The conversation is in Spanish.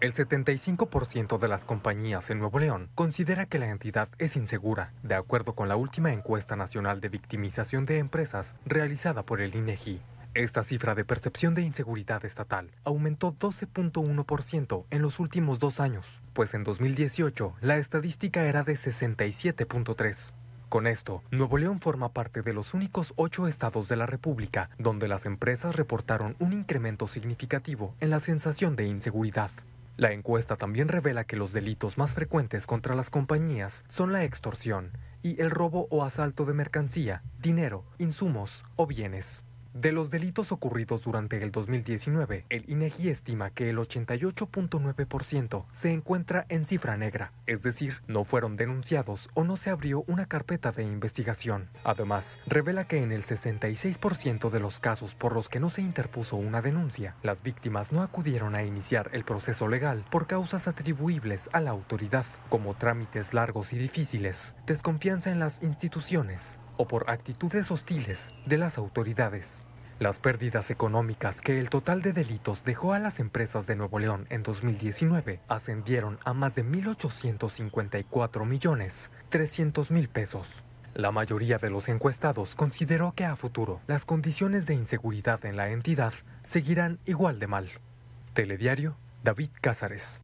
El 75% de las compañías en Nuevo León considera que la entidad es insegura, de acuerdo con la última encuesta nacional de victimización de empresas realizada por el INEGI. E Esta cifra de percepción de inseguridad estatal aumentó 12.1% en los últimos dos años, pues en 2018 la estadística era de 67.3%. Con esto, Nuevo León forma parte de los únicos ocho estados de la República donde las empresas reportaron un incremento significativo en la sensación de inseguridad. La encuesta también revela que los delitos más frecuentes contra las compañías son la extorsión y el robo o asalto de mercancía, dinero, insumos o bienes. De los delitos ocurridos durante el 2019, el INEGI e estima que el 88.9% se encuentra en cifra negra, es decir, no fueron denunciados o no se abrió una carpeta de investigación. Además, revela que en el 66% de los casos por los que no se interpuso una denuncia, las víctimas no acudieron a iniciar el proceso legal por causas atribuibles a la autoridad, como trámites largos y difíciles, desconfianza en las instituciones, o por actitudes hostiles de las autoridades. Las pérdidas económicas que el total de delitos dejó a las empresas de Nuevo León en 2019 ascendieron a más de 1.854 millones 300 mil pesos. La mayoría de los encuestados consideró que a futuro las condiciones de inseguridad en la entidad seguirán igual de mal. Telediario, David Cázares.